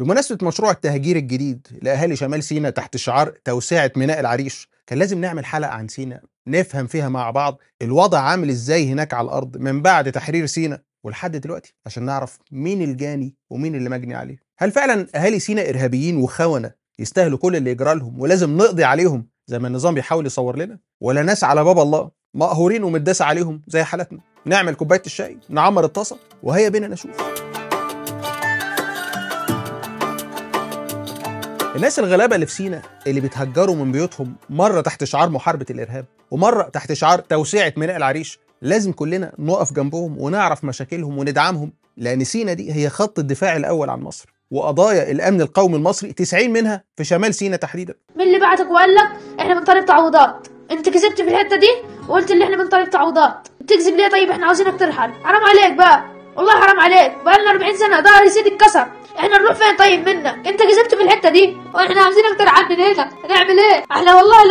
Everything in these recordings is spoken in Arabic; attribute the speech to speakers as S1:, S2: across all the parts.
S1: بمناسبة مشروع التهجير الجديد لأهالي شمال سيناء تحت شعار توسعة ميناء العريش كان لازم نعمل حلقة عن سيناء نفهم فيها مع بعض الوضع عامل ازاي هناك على الأرض من بعد تحرير سيناء ولحد دلوقتي عشان نعرف مين الجاني ومين اللي مجني عليه هل فعلا أهالي سيناء إرهابيين وخونة يستاهلوا كل اللي يجرى لهم ولازم نقضي عليهم زي ما النظام بيحاول يصور لنا ولا ناس على باب الله مقهورين ومداس عليهم زي حالتنا نعمل كوبايه الشاي نعمر الطاسه وهيا بينا نشوف الناس الغلابة اللي في سينا اللي بيتهجروا من بيوتهم مرة تحت شعار محاربة الإرهاب ومرة تحت شعار توسعة ميناء العريش لازم كلنا نقف جنبهم ونعرف مشاكلهم وندعمهم لأن سينا دي هي خط الدفاع الأول عن مصر وقضايا الامن القومي المصري 90 منها في شمال سينا تحديدا مين اللي بعتك وقال لك احنا بنطالب تعويضات انت كذبت في الحته دي وقلت اللي احنا بنطالب تعويضات بتكذب ليه طيب احنا عاوزينك ترحل حرام عليك بقى والله حرام عليك بقى لنا 40 سنه ضهري سيدي اتكسر احنا نروح فين طيب منك انت كسبت في الحته دي واحنا عايزين اكتر عن هنا هنعمل ايه احنا والله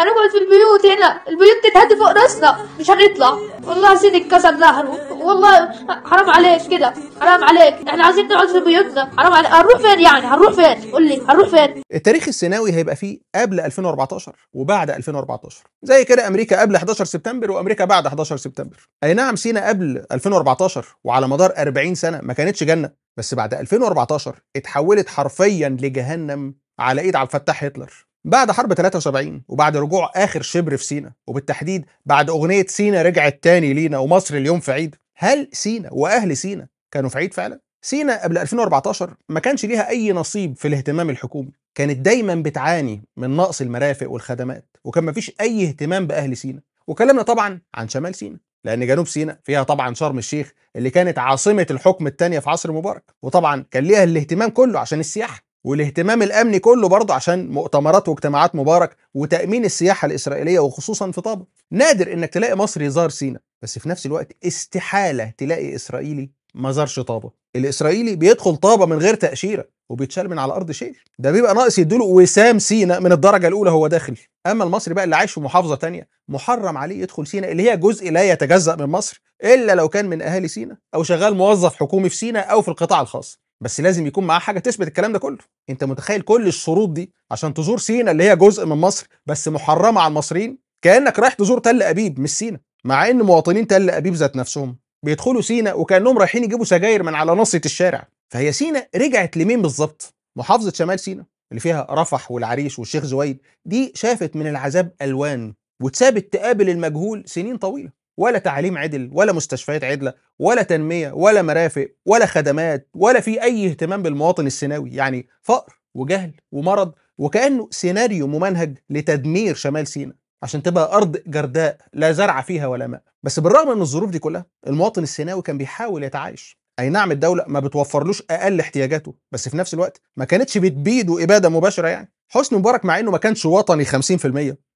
S1: هنقعد في البيوت هنا البيوت تتهد فوق راسنا مش هنطلع والله سيدك كسر ظهره والله حرام عليك كده حرام عليك احنا عايزين نقعد في بيوتنا حرام عليك هنروح فين يعني هنروح فين قول لي هنروح فين التاريخ السيناوي هيبقى فيه قبل 2014 وبعد 2014 زي كده امريكا قبل 11 سبتمبر وامريكا بعد 11 سبتمبر اي نعم سينا قبل 2014 وعلى مدار 40 سنه ما كانتش جنه بس بعد 2014 اتحولت حرفيا لجهنم على ايد عبد الفتاح هتلر بعد حرب 73 وبعد رجوع آخر شبر في سينا وبالتحديد بعد أغنية سينا رجعت تاني لينا ومصر اليوم في عيد هل سينا وأهل سينا كانوا في عيد فعلا؟ سينا قبل 2014 ما كانش ليها أي نصيب في الاهتمام الحكومي كانت دايما بتعاني من نقص المرافق والخدمات وكان مفيش أي اهتمام بأهل سينا وكلمنا طبعا عن شمال سينا لأن جنوب سينا فيها طبعا شرم الشيخ اللي كانت عاصمة الحكم الثانية في عصر مبارك وطبعا كان ليها الاهتمام كله عشان السياحة والاهتمام الامني كله برضه عشان مؤتمرات واجتماعات مبارك وتامين السياحه الاسرائيليه وخصوصا في طابا نادر انك تلاقي مصري زار سينا بس في نفس الوقت استحاله تلاقي اسرائيلي ما زارش طابا الاسرائيلي بيدخل طابا من غير تاشيره وبيتشال من على ارض شيل ده بيبقى ناقص يديله وسام سينا من الدرجه الاولى هو داخل اما المصري بقى اللي عايش في محافظه تانية محرم عليه يدخل سينا اللي هي جزء لا يتجزا من مصر الا لو كان من اهالي سينا او شغال موظف حكومي في سينا او في القطاع الخاص بس لازم يكون معاه حاجه تثبت الكلام ده كله انت متخيل كل الشروط دي عشان تزور سينا اللي هي جزء من مصر بس محرمه على المصريين كانك رايح تزور تل ابيب مش سينا مع ان مواطنين تل ابيب ذات نفسهم بيدخلوا سينا وكانهم رايحين يجيبوا سجاير من على ناصيه الشارع فهي سينا رجعت لمين بالظبط محافظه شمال سينا اللي فيها رفح والعريش والشيخ زويد دي شافت من العذاب الوان وتسابت تقابل المجهول سنين طويله ولا تعليم عدل ولا مستشفيات عدله ولا تنميه ولا مرافق ولا خدمات ولا في اي اهتمام بالمواطن السيناوي يعني فقر وجهل ومرض وكانه سيناريو ممنهج لتدمير شمال سيناء عشان تبقى ارض جرداء لا زرع فيها ولا ماء بس بالرغم من الظروف دي كلها المواطن السيناوي كان بيحاول يتعايش اي نعم الدوله ما بتوفرلوش اقل احتياجاته بس في نفس الوقت ما كانتش بتبيده اباده مباشره يعني حسني مبارك مع انه ما كانش وطني 50%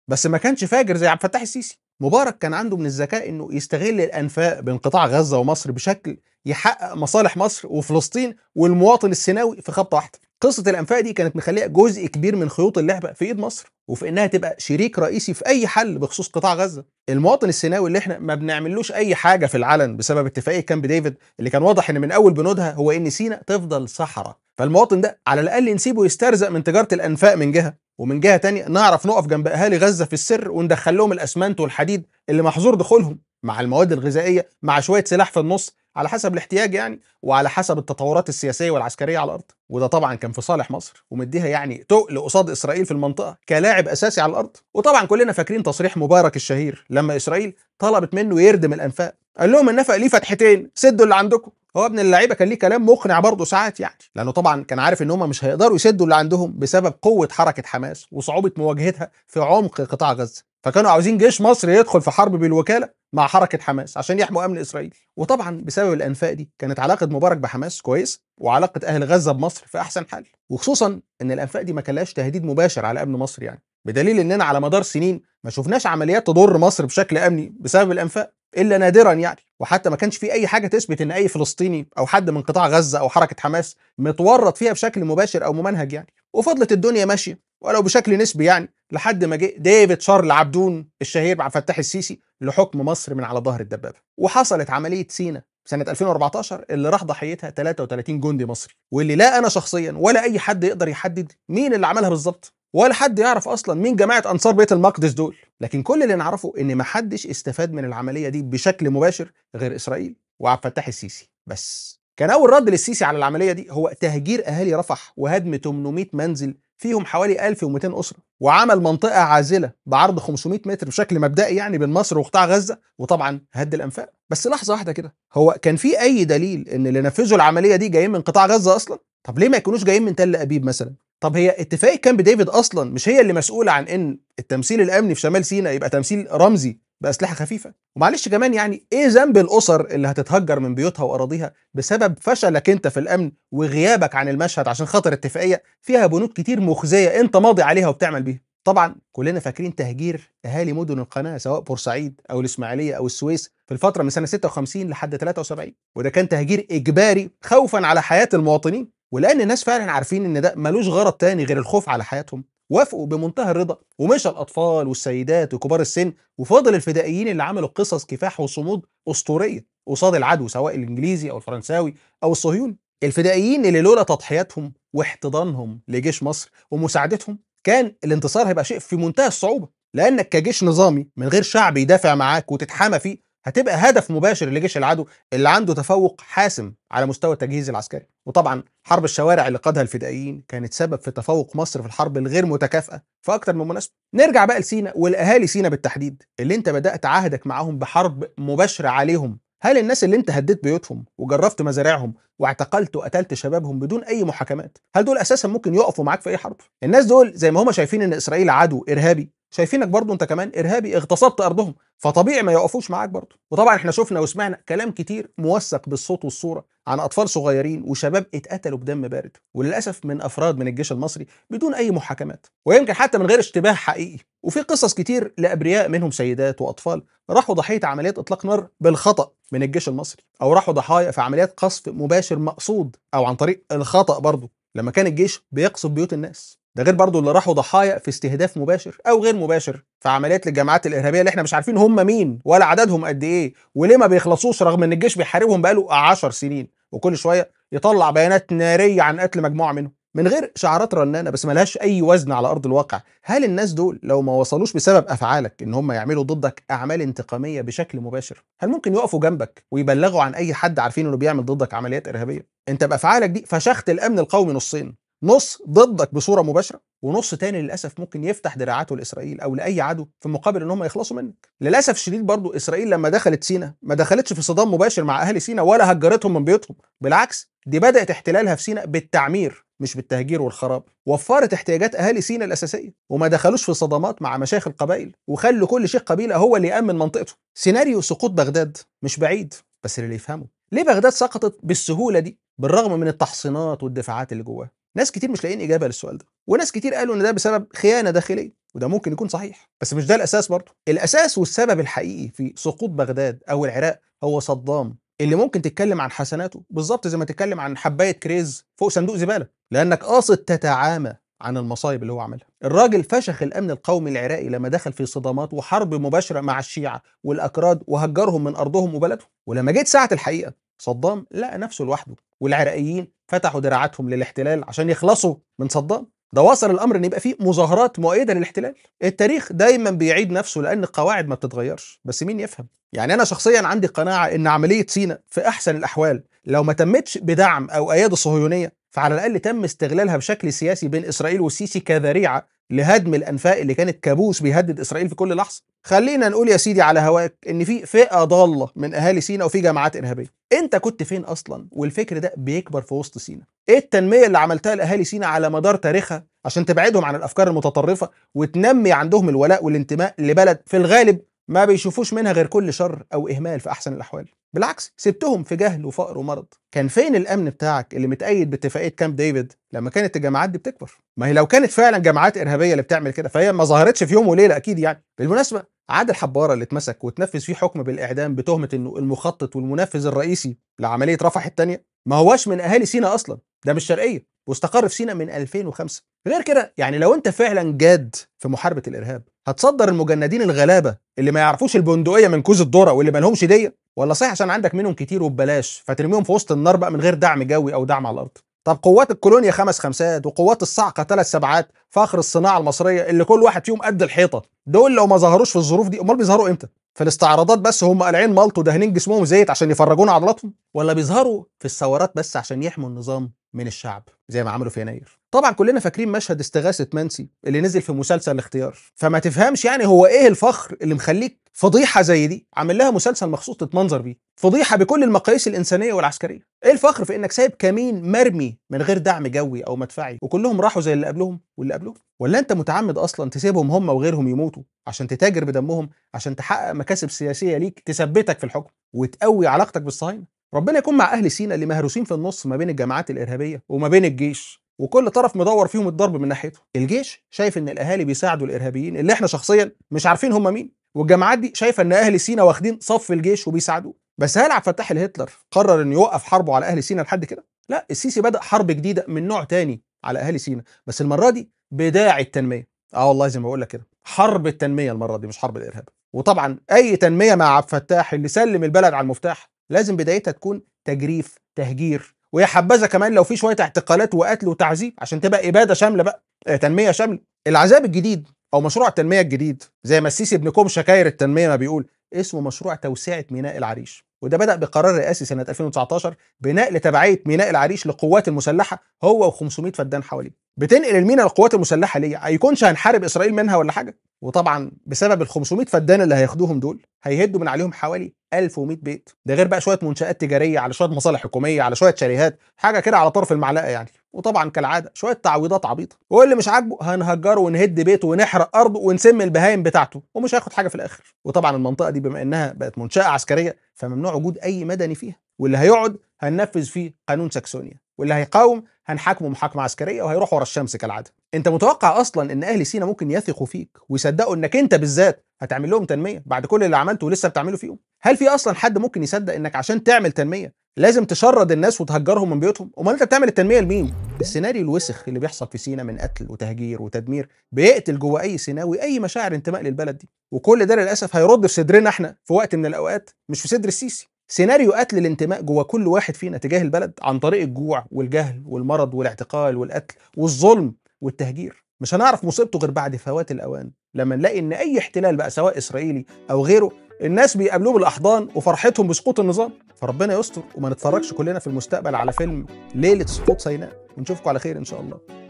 S1: بس ما كانش فاجر زي عبد الفتاح السيسي مبارك كان عنده من الذكاء انه يستغل الانفاق بين قطاع غزه ومصر بشكل يحقق مصالح مصر وفلسطين والمواطن السيناوي في خبطه واحده قصة الأنفاق دي كانت مخلية جزء كبير من خيوط اللعبة في إيد مصر وفي إنها تبقى شريك رئيسي في أي حل بخصوص قطاع غزة. المواطن السيناوي اللي إحنا ما بنعملوش أي حاجة في العلن بسبب اتفاقية كامب ديفيد اللي كان واضح إن من أول بنودها هو إن سينا تفضل صحراء فالمواطن ده على الاقل نسيبه يسترزق من تجاره الانفاق من جهه ومن جهه تانية نعرف نقف جنب اهالي غزه في السر وندخل لهم الاسمنت والحديد اللي محظور دخولهم مع المواد الغذائيه مع شويه سلاح في النص على حسب الاحتياج يعني وعلى حسب التطورات السياسيه والعسكريه على الارض وده طبعا كان في صالح مصر ومديها يعني تقل قصاد اسرائيل في المنطقه كلاعب اساسي على الارض وطبعا كلنا فاكرين تصريح مبارك الشهير لما اسرائيل طلبت منه يردم الانفاق قال لهم النفق ليه فتحتين سدوا اللي عندكم هو ابن اللعيبه كان ليه كلام مقنع برضه ساعات يعني لانه طبعا كان عارف ان هم مش هيقدروا يسدوا اللي عندهم بسبب قوه حركه حماس وصعوبه مواجهتها في عمق قطاع غزه فكانوا عاوزين جيش مصري يدخل في حرب بالوكاله مع حركه حماس عشان يحموا امن اسرائيل وطبعا بسبب الانفاق دي كانت علاقه مبارك بحماس كويسه وعلاقه اهل غزه بمصر في احسن حال وخصوصا ان الانفاق دي ما كانلاش تهديد مباشر على امن مصر يعني بدليل اننا على مدار سنين ما شفناش عمليات تضر مصر بشكل امني بسبب الانفاق الا نادرا يعني وحتى ما كانش في اي حاجه تثبت ان اي فلسطيني او حد من قطاع غزه او حركه حماس متورط فيها بشكل مباشر او ممنهج يعني وفضلت الدنيا ماشيه ولو بشكل نسبي يعني لحد ما جه ديفيد شارل عبدون الشهير مع فتاح السيسي لحكم مصر من على ظهر الدبابه وحصلت عمليه سينا سنة 2014 اللي راح ضحيتها 33 جندي مصري واللي لا أنا شخصيا ولا أي حد يقدر يحدد مين اللي عملها بالظبط ولا حد يعرف اصلا مين جماعه انصار بيت المقدس دول لكن كل اللي نعرفه ان محدش استفاد من العمليه دي بشكل مباشر غير اسرائيل وعبد الفتاح السيسي بس كان اول رد للسيسي على العمليه دي هو تهجير اهالي رفح وهدم 800 منزل فيهم حوالي 1200 اسره وعمل منطقه عازله بعرض 500 متر بشكل مبدئي يعني بين مصر وقطاع غزه وطبعا هد الانفاق بس لحظه واحده كده هو كان في اي دليل ان اللي نفذوا العمليه دي جايين من قطاع غزه اصلا طب ليه ما يكونوش جايين من تل ابيب مثلا طب هي اتفاق كامب ديفيد اصلا مش هي اللي مسؤوله عن ان التمثيل الامني في شمال سيناء يبقى تمثيل رمزي باسلحه خفيفه ومعلش كمان يعني ايه ذنب الاسر اللي هتتهجر من بيوتها واراضيها بسبب فشلك انت في الامن وغيابك عن المشهد عشان خاطر اتفاقيه فيها بنود كتير مخزيه انت ماضي عليها وبتعمل بيها طبعا كلنا فاكرين تهجير اهالي مدن القناه سواء بورسعيد او الاسماعيليه او السويس في الفتره من سنه 56 لحد 73 وده كان تهجير اجباري خوفا على حياه المواطنين ولان الناس فعلا عارفين ان ده ملوش غرض تاني غير الخوف على حياتهم وافقوا بمنتهى الرضا ومشى الاطفال والسيدات وكبار السن وفضل الفدائيين اللي عملوا قصص كفاح وصمود اسطوريه قصاد العدو سواء الانجليزي او الفرنساوي او الصهيوني الفدائيين اللي لولا تضحياتهم واحتضانهم لجيش مصر ومساعدتهم كان الانتصار هيبقى شيء في منتهى الصعوبه لانك كجيش نظامي من غير شعب يدافع معاك وتتحامى فيه هتبقى هدف مباشر لجيش العدو اللي عنده تفوق حاسم على مستوى التجهيز العسكري وطبعا حرب الشوارع اللي قادها الفدائيين كانت سبب في تفوق مصر في الحرب الغير متكافئه في من مناسبه نرجع بقى لسينا والاهالي سينا بالتحديد اللي انت بدات عهدك معاهم بحرب مباشره عليهم هل الناس اللي انت هديت بيوتهم وجرفت مزارعهم واعتقلت وقتلت شبابهم بدون اي محاكمات هل دول اساسا ممكن يقفوا معاك في اي حرب الناس دول زي ما هم شايفين ان اسرائيل عدو ارهابي شايفينك برضو انت كمان ارهابي اغتصبت ارضهم فطبيعي ما يقفوش معاك برضو وطبعا احنا شفنا وسمعنا كلام كتير موثق بالصوت والصوره عن اطفال صغيرين وشباب اتقتلوا بدم بارد وللاسف من افراد من الجيش المصري بدون اي محاكمات ويمكن حتى من غير اشتباه حقيقي وفي قصص كتير لابرياء منهم سيدات واطفال راحوا ضحيه عمليات اطلاق نار بالخطا من الجيش المصري او راحوا ضحايا في عمليات قصف مباشر مقصود او عن طريق الخطا برضو لما كان الجيش بيقصف بيوت الناس ده غير برضه اللي راحوا ضحايا في استهداف مباشر او غير مباشر في عمليات للجماعات الارهابيه اللي احنا مش عارفين هم مين ولا عددهم قد ايه وليه ما بيخلصوش رغم ان الجيش بيحاربهم بقاله 10 سنين وكل شويه يطلع بيانات ناريه عن قتل مجموعه منهم من غير شعارات رنانه بس ملهاش اي وزن على ارض الواقع هل الناس دول لو ما وصلوش بسبب افعالك ان هم يعملوا ضدك اعمال انتقاميه بشكل مباشر هل ممكن يقفوا جنبك ويبلغوا عن اي حد عارفين انه بيعمل ضدك عمليات ارهابيه انت بافعالك دي فشخت الامن القومي نصين نص ضدك بصوره مباشره ونص تاني للاسف ممكن يفتح دراعاته لاسرائيل او لاي عدو في مقابل ان هم يخلصوا منك للاسف الشديد برضو اسرائيل لما دخلت سينا ما دخلتش في صدام مباشر مع اهل سينا ولا هجرتهم من بيوتهم بالعكس دي بدات احتلالها في سينا بالتعمير مش بالتهجير والخراب وفرت احتياجات اهالي سينا الاساسيه وما دخلوش في صدامات مع مشايخ القبائل وخلوا كل شيخ قبيله هو اللي يامن منطقته سيناريو سقوط بغداد مش بعيد بس اللي يفهمه ليه بغداد سقطت بالسهوله دي بالرغم من التحصينات والدفاعات اللي جواها ناس كتير مش لاقيين اجابه للسؤال ده وناس كتير قالوا ان ده بسبب خيانه داخليه وده ممكن يكون صحيح بس مش ده الاساس برضه الاساس والسبب الحقيقي في سقوط بغداد او العراق هو صدام اللي ممكن تتكلم عن حسناته بالظبط زي ما تتكلم عن حبايه كريز فوق صندوق زباله لانك قاصد تتعامى عن المصايب اللي هو عملها الراجل فشخ الامن القومي العراقي لما دخل في صدامات وحرب مباشره مع الشيعه والاكراد وهجرهم من ارضهم وبلدهم ولما جيت ساعه الحقيقه صدام لقى نفسه لوحده والعراقيين فتحوا دراعاتهم للاحتلال عشان يخلصوا من صدام ده وصل الامر ان يبقى فيه مظاهرات مؤيده للاحتلال التاريخ دايما بيعيد نفسه لان القواعد ما بتتغيرش بس مين يفهم يعني انا شخصيا عندي قناعه ان عمليه سينا في احسن الاحوال لو ما تمتش بدعم او اياد صهيونيه فعلى الاقل تم استغلالها بشكل سياسي بين اسرائيل والسيسي كذريعه لهدم الانفاق اللي كانت كابوس بيهدد اسرائيل في كل لحظه خلينا نقول يا سيدي على هواك ان في فئه ضاله من اهالي سينا وفي جماعات ارهابيه انت كنت فين اصلا والفكر ده بيكبر في وسط سينا ايه التنميه اللي عملتها لاهالي سينا على مدار تاريخها عشان تبعدهم عن الافكار المتطرفه وتنمي عندهم الولاء والانتماء لبلد في الغالب ما بيشوفوش منها غير كل شر او اهمال في احسن الاحوال بالعكس سبتهم في جهل وفقر ومرض كان فين الامن بتاعك اللي متأيد باتفاقيه كامب ديفيد لما كانت الجماعات دي بتكبر ما هي لو كانت فعلا جماعات ارهابيه اللي بتعمل كده فهي ما ظهرتش في يوم وليله اكيد يعني بالمناسبه عادل حباره اللي اتمسك وتنفذ فيه حكم بالاعدام بتهمه انه المخطط والمنفذ الرئيسي لعمليه رفح الثانيه ما هواش من اهالي سينا اصلا ده مش شرقيه واستقر في سينا من 2005 غير كده يعني لو انت فعلا جاد في محاربه الارهاب هتصدر المجندين الغلابه اللي ما يعرفوش البندقيه من كوز الذره واللي ما لهمش ديه ولا صحيح عشان عندك منهم كتير وببلاش فترميهم في وسط النار بقى من غير دعم جوي او دعم على الارض طب قوات الكولونيا خمس خمسات وقوات الصعقه ثلاث سبعات فخر الصناعه المصريه اللي كل واحد فيهم قد الحيطه دول لو ما ظهروش في الظروف دي امال بيظهروا امتى في الاستعراضات بس هم قالعين مالطو دهنين جسمهم زيت عشان يفرجونا عضلاتهم ولا بيظهروا في الثورات بس عشان يحموا النظام من الشعب زي ما عملوا في يناير طبعا كلنا فاكرين مشهد استغاثه منسي اللي نزل في مسلسل الاختيار فما تفهمش يعني هو ايه الفخر اللي مخليك فضيحه زي دي عامل لها مسلسل مخصوص تتمنظر بيه فضيحه بكل المقاييس الانسانيه والعسكريه ايه الفخر في انك سايب كمين مرمي من غير دعم جوي او مدفعي وكلهم راحوا زي اللي قبلهم واللي قبلهم ولا انت متعمد اصلا تسيبهم هم وغيرهم يموتوا عشان تتاجر بدمهم عشان تحقق مكاسب سياسيه ليك تثبتك في الحكم وتقوي علاقتك بالصهاينه ربنا يكون مع اهل سينا اللي مهروسين في النص ما بين الجماعات الارهابيه وما بين الجيش وكل طرف مدور فيهم الضرب من ناحيته الجيش شايف ان الاهالي بيساعدوا الارهابيين اللي احنا شخصيا مش عارفين هم مين والجماعات دي شايفه ان اهل سينا واخدين صف الجيش وبيساعدوه بس هل عبد الفتاح الهتلر قرر انه يوقف حربه على اهل سينا لحد كده لا السيسي بدا حرب جديده من نوع تاني على اهالي سينا بس المره دي بداعي التنميه اه والله زي ما بقول لك كده حرب التنميه المره دي مش حرب الارهاب وطبعا اي تنميه مع عبد الفتاح اللي سلم البلد على المفتاح لازم بدايتها تكون تجريف تهجير ويا حبذا كمان لو في شويه اعتقالات وقتل وتعذيب عشان تبقى اباده شامله بقى اه تنميه شامله العذاب الجديد او مشروع التنميه الجديد زي ما السيسي ابن كوم شكاير التنميه ما بيقول اسمه مشروع توسعه ميناء العريش وده بدا بقرار رئاسي سنه 2019 بنقل تبعيه ميناء العريش للقوات المسلحه هو و500 فدان حواليه بتنقل المينا للقوات المسلحه ليه؟ هيكونش هنحارب اسرائيل منها ولا حاجه وطبعا بسبب ال 500 فدان اللي هياخدوهم دول هيهدوا من عليهم حوالي 1100 بيت ده غير بقى شويه منشات تجاريه على شويه مصالح حكوميه على شويه شاليهات حاجه كده على طرف المعلقه يعني وطبعا كالعاده شويه تعويضات عبيطه واللي مش عاجبه هنهجره ونهد بيته ونحرق ارضه ونسم البهايم بتاعته ومش هياخد حاجه في الاخر وطبعا المنطقه دي بما انها بقت منشاه عسكريه فممنوع وجود اي مدني فيها واللي هيقعد هننفذ فيه قانون ساكسونيا واللي هيقاوم هنحاكمه محاكمه عسكريه وهيروح ورا الشمس كالعاده انت متوقع اصلا ان اهل سينا ممكن يثقوا فيك ويصدقوا انك انت بالذات هتعمل لهم تنميه بعد كل اللي عملته ولسه بتعمله فيهم هل في اصلا حد ممكن يصدق انك عشان تعمل تنميه لازم تشرد الناس وتهجرهم من بيوتهم امال انت بتعمل التنميه لمين السيناريو الوسخ اللي بيحصل في سينا من قتل وتهجير وتدمير بيقتل جوه اي سيناوي اي مشاعر انتماء للبلد دي وكل ده للاسف هيرد في صدرنا احنا في وقت من الاوقات مش في صدر السيسي سيناريو قتل الانتماء جوه كل واحد فينا تجاه البلد عن طريق الجوع والجهل والمرض والاعتقال والقتل والظلم والتهجير مش هنعرف مصيبته غير بعد فوات الاوان لما نلاقي ان اي احتلال بقى سواء اسرائيلي او غيره الناس بيقابلوه بالاحضان وفرحتهم بسقوط النظام فربنا يستر وما نتفرجش كلنا في المستقبل على فيلم ليله سقوط سيناء ونشوفكم على خير ان شاء الله